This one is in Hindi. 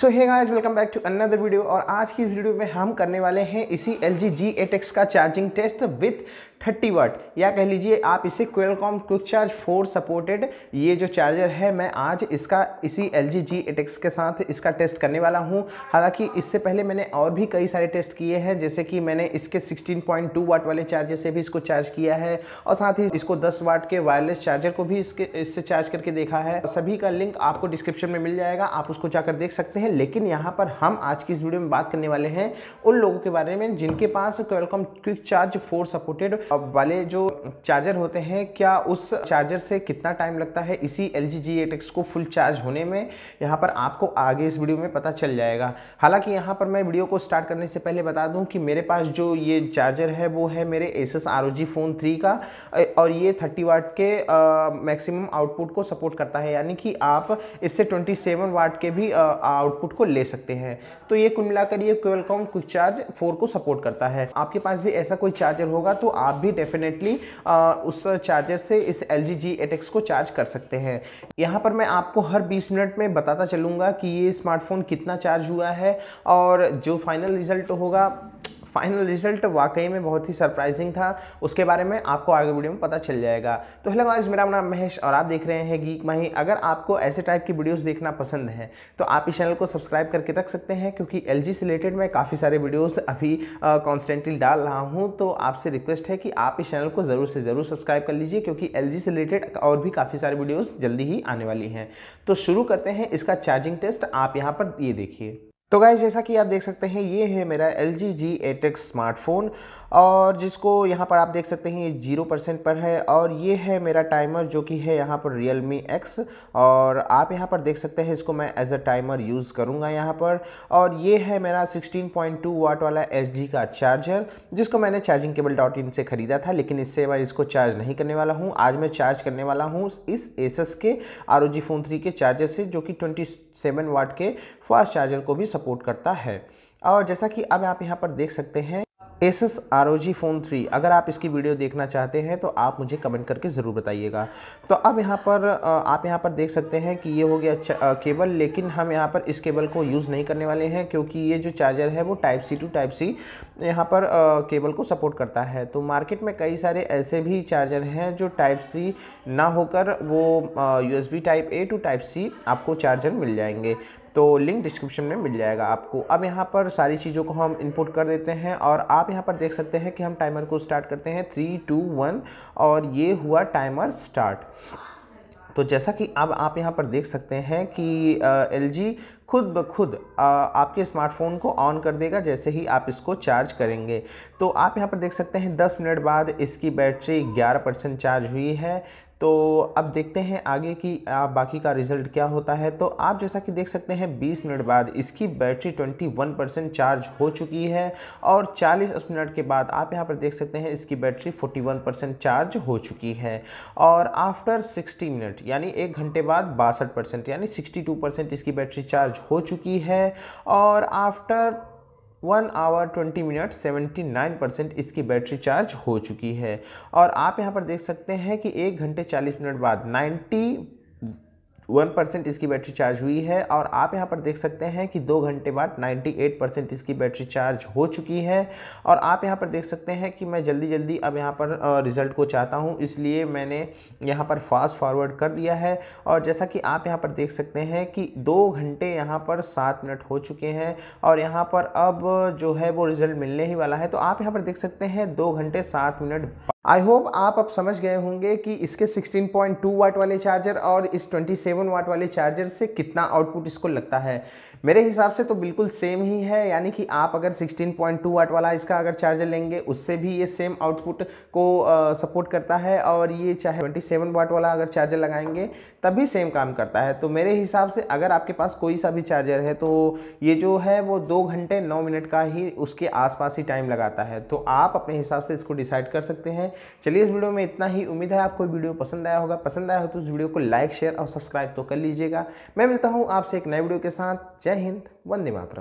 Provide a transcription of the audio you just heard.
so hey guys welcome back to another video और आज की इस वीडियो में हम करने वाले हैं इसी L G G eight X का चार्जिंग टेस्ट विथ 30 वाट या कह लीजिए आप इसे क्वेलकॉम क्विक चार्ज 4 सपोर्टेड ये जो चार्जर है मैं आज इसका इसी L G G eight X के साथ इसका टेस्ट करने वाला हूँ हालांकि इससे पहले मैंने और भी कई सारे टेस्ट किए हैं जैसे कि मैंने इसके 16.2 वाट वाले चार्जर से भी इसको चार्ज किया है और साथ ही इसको 10 वाट के वायरलेस चार्जर को भी इसके इससे चार्ज करके देखा है सभी का लिंक आपको डिस्क्रिप्शन में मिल जाएगा आप उसको जाकर देख सकते हैं हैं लेकिन यहाँ पर हम आज की इस वीडियो में बात करने वाले हैं उन लोगों के बारे में जिनके पास Qualcomm quick charge four supported वाले जो चार्जर होते हैं क्या उस चार्जर से कितना टाइम लगता है इसी L G G eight X को फुल चार्ज होने में यहाँ पर आपको आगे इस वीडियो में पता चल जाएगा हालांकि यहाँ पर मैं वीडियो को स्टार्ट करने से पहले बता दूँ कि मेरे पास जो ये चार्जर है वो है मेरे Asus R O G phone three का और ये थर्टी वाट के मैक्सिमम आउटपुट को सपोर्ट करता है यानी कि आप इससे ट्वेंटी सेवन वाट के भी आउट आउटपुट को ले सकते हैं तो ये कुल मिलाकर ये क्वेलकॉम क्विक चार्ज फोर को सपोर्ट करता है आपके पास भी ऐसा कोई चार्जर होगा तो आप भी डेफिनेटली उस चार्जर से इस एल जी जी एटेक्स को चार्ज कर सकते हैं यहाँ पर मैं आपको हर बीस मिनट में बताता चलूँगा कि ये स्मार्टफोन कितना चार्ज हुआ है और जो फाइनल रिजल्ट होगा फाइनल रिजल्ट वाकई में बहुत ही सरप्राइजिंग था उसके बारे में आपको आगे वीडियो में पता चल जाएगा तो हेलो गाइस मेरा नाम महेश और आप देख रहे हैं गीक माही अगर आपको ऐसे टाइप की वीडियोस देखना पसंद है तो आप इस चैनल को सब्सक्राइब करके रख सकते हैं क्योंकि एल से रिलेटेड मैं काफ़ी सारे वीडियोज़ अभी कॉन्स्टेंटली डाल रहा हूँ तो आपसे रिक्वेस्ट है कि आप इस चैनल को ज़रूर से ज़रूर सब्सक्राइब कर लीजिए क्योंकि एल से रिलेटेड और भी काफ़ी सारे वीडियोज़ जल्दी ही आने वाली हैं तो शुरू करते हैं इसका चार्जिंग टेस्ट आप यहाँ पर ये देखिए तो गाइज जैसा कि आप देख सकते हैं ये है मेरा L G G eight smartphone और जिसको यहाँ पर आप देख सकते हैं ये जीरो परसेंट पर है और ये है मेरा टाइमर जो कि है यहाँ पर रियल मी एक्स और आप यहाँ पर देख सकते हैं इसको मैं एज अ टाइमर यूज़ करूँगा यहाँ पर और ये है मेरा 16.2 वाट वाला एच जी का चार्जर जिसको मैंने चार्जिंग केबल डॉट इन से ख़रीदा था लेकिन इससे मैं इसको चार्ज नहीं करने वाला हूँ आज मैं चार्ज करने वाला हूँ इस Asus R O G phone three के चार्जर से जो कि ट्वेंटी सेवन वाट के फास्ट चार्जर को भी सपोर्ट करता है और जैसा कि अब आप यहाँ पर देख सकते हैं Asus R O G phone three अगर आप इसकी वीडियो देखना चाहते हैं तो आप मुझे कमेंट करके ज़रूर बताइएगा तो अब यहाँ पर आप यहाँ पर देख सकते हैं कि ये हो गया अच्छा केबल लेकिन हम यहाँ पर इस केबल को यूज़ नहीं करने वाले हैं क्योंकि ये जो चार्जर है वो type C to type C यहाँ पर आ, केबल को सपोर्ट करता है तो मार्केट में कई सारे ऐसे भी चार्जर हैं जो टाइप सी ना होकर वो U S B type A to type C आपको चार्जर मिल जाएंगे तो लिंक डिस्क्रिप्शन में मिल जाएगा आपको अब यहाँ पर सारी चीज़ों को हम इनपुट कर देते हैं और आप यहाँ पर देख सकते हैं कि हम टाइमर को स्टार्ट करते हैं थ्री टू वन और ये हुआ टाइमर स्टार्ट तो जैसा कि अब आप यहाँ पर देख सकते हैं कि एल जी खुद ब खुद आपके स्मार्टफोन को ऑन कर देगा जैसे ही आप इसको चार्ज करेंगे तो आप यहाँ पर देख सकते हैं 10 मिनट बाद इसकी बैटरी 11 परसेंट चार्ज हुई है तो अब देखते हैं आगे की आप बाकी का रिज़ल्ट क्या होता है तो आप जैसा कि देख सकते हैं 20 मिनट बाद इसकी बैटरी 21 परसेंट चार्ज हो चुकी है और 40 मिनट के बाद आप यहाँ पर देख सकते हैं इसकी बैटरी 41 परसेंट चार्ज हो चुकी है और आफ्टर 60 मिनट यानी एक घंटे बाद बासठ परसेंट यानी सिक्सटी परसेंट इसकी बैटरी चार्ज हो चुकी है और after one hour twenty minute seventy nine percent इसकी बैटरी चार्ज हो चुकी है और आप यहाँ पर देख सकते हैं कि एक घंटे चालीस मिनट बाद नाइन्टी वन परसेंट इसकी बैटरी चार्ज हुई है और आप यहाँ पर देख सकते हैं कि दो घंटे बाद नाइन्टी एट परसेंट इसकी बैटरी चार्ज हो चुकी है और आप यहाँ पर देख सकते हैं कि मैं जल्दी जल्दी अब यहाँ पर रिज़ल्ट को चाहता हूँ इसलिए मैंने यहाँ पर फास्ट फॉरवर्ड कर दिया है और जैसा कि आप यहाँ पर देख सकते हैं कि दो घंटे यहाँ पर सात मिनट हो चुके हैं और यहाँ पर अब जो है वो रिज़ल्ट मिलने ही वाला है तो आप यहाँ पर देख सकते हैं दो घंटे सात मिनट आई होप आप अब समझ गए होंगे कि इसके 16.2 वाट वाले चार्जर और इस 27 वाट वाले चार्जर से कितना आउटपुट इसको लगता है मेरे हिसाब से तो बिल्कुल सेम ही है यानी कि आप अगर 16.2 वाट वाला इसका अगर चार्जर लेंगे उससे भी ये सेम आउटपुट को सपोर्ट सपोर्ट करता है और ये चाहे 27 वाट वाला अगर चार्जर लगाएंगे तभी सेम काम करता है तो मेरे हिसाब से अगर आपके पास कोई सा भी चार्जर है तो ये जो है वो दो घंटे नौ मिनट का ही उसके आस ही टाइम लगाता है तो आप अपने हिसाब से इसको डिसाइड कर सकते हैं चलिए इस वीडियो में इतना ही उम्मीद है आपको वीडियो पसंद आया होगा पसंद आया हो तो इस वीडियो को लाइक शेयर और सब्सक्राइब तो कर लीजिएगा मैं मिलता हूँ आपसे एक नए वीडियो के साथ जय हिंद वंदे मातरम